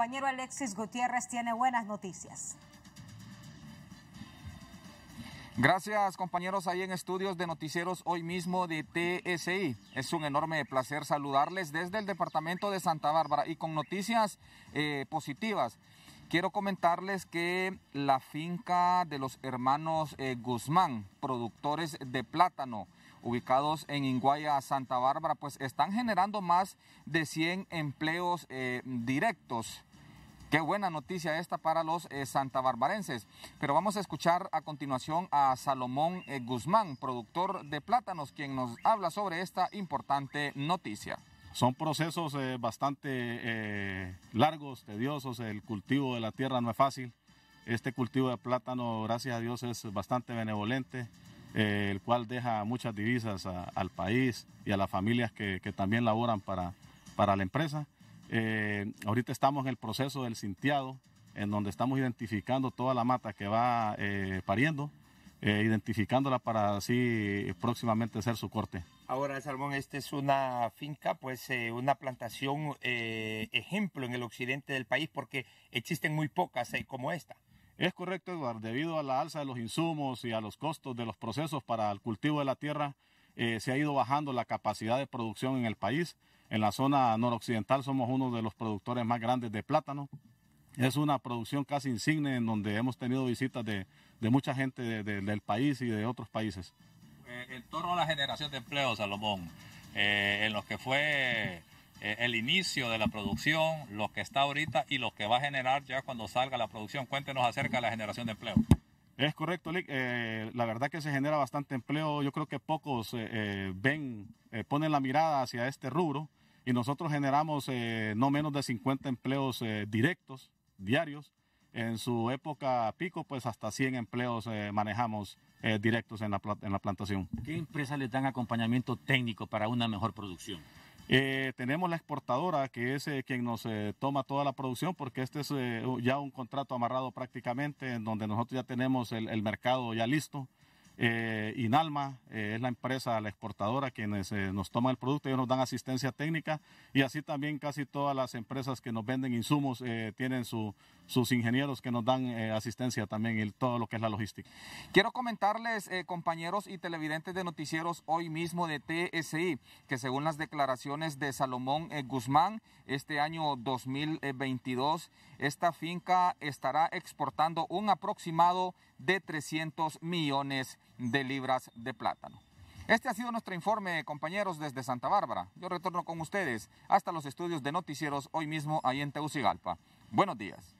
compañero Alexis Gutiérrez tiene buenas noticias. Gracias compañeros ahí en estudios de noticieros hoy mismo de TSI. Es un enorme placer saludarles desde el departamento de Santa Bárbara y con noticias eh, positivas. Quiero comentarles que la finca de los hermanos eh, Guzmán, productores de plátano, ubicados en Inguaya, Santa Bárbara, pues están generando más de 100 empleos eh, directos Qué buena noticia esta para los eh, santabarbarenses. Pero vamos a escuchar a continuación a Salomón eh, Guzmán, productor de plátanos, quien nos habla sobre esta importante noticia. Son procesos eh, bastante largos, tediosos, el cultivo de la tierra no es fácil. Este cultivo de plátano, gracias a Dios, es bastante benevolente, el cual deja muchas divisas al país y a las familias que, también laboran para, para la empresa. Eh, ahorita estamos en el proceso del sintiado, en donde estamos identificando toda la mata que va eh, pariendo, eh, identificándola para así próximamente hacer su corte. Ahora, Salmón, esta es una finca, pues una plantación ejemplo en el occidente del país, porque existen muy pocas como esta. Es correcto, Eduardo, debido a la alza de los insumos y a los costos de los procesos para el cultivo de la tierra, se ha ido bajando la capacidad de producción en el país. En la zona noroccidental somos uno de los productores más grandes de plátano. Es una producción casi insigne en donde hemos tenido visitas de, mucha gente del país y de otros países. En eh, torno a la generación de empleo, Salomón, eh, en lo que fue eh, el inicio de la producción, lo que está ahorita y lo que va a generar ya cuando salga la producción, cuéntenos acerca de la generación de empleo. Es correcto, Lick. la verdad que se genera bastante empleo. Yo creo que pocos ven, ponen la mirada hacia este rubro y nosotros generamos eh, no menos de 50 empleos eh, directos, diarios. En su época pico, pues hasta 100 empleos eh, manejamos directos en la, plantación. ¿Qué empresas les dan acompañamiento técnico para una mejor producción? tenemos la exportadora, que es quien nos toma toda la producción, porque este es ya un contrato amarrado prácticamente, en donde nosotros ya tenemos el, el mercado ya listo. Eh, Inalma eh, es la empresa, la exportadora, quienes eh, nos toman el producto, ellos nos dan asistencia técnica y así también casi todas las empresas que nos venden insumos tienen su, sus ingenieros que nos dan eh, asistencia también en todo lo que es la logística. Quiero comentarles, eh, compañeros y televidentes de noticieros hoy mismo de TSI, que según las declaraciones de Salomón eh, Guzmán, este año 2022, esta finca estará exportando un aproximado de 300 millones de libras de plátano. Este ha sido nuestro informe, compañeros, desde Santa Bárbara. Yo retorno con ustedes hasta los estudios de noticieros hoy mismo ahí en Tegucigalpa. Buenos días.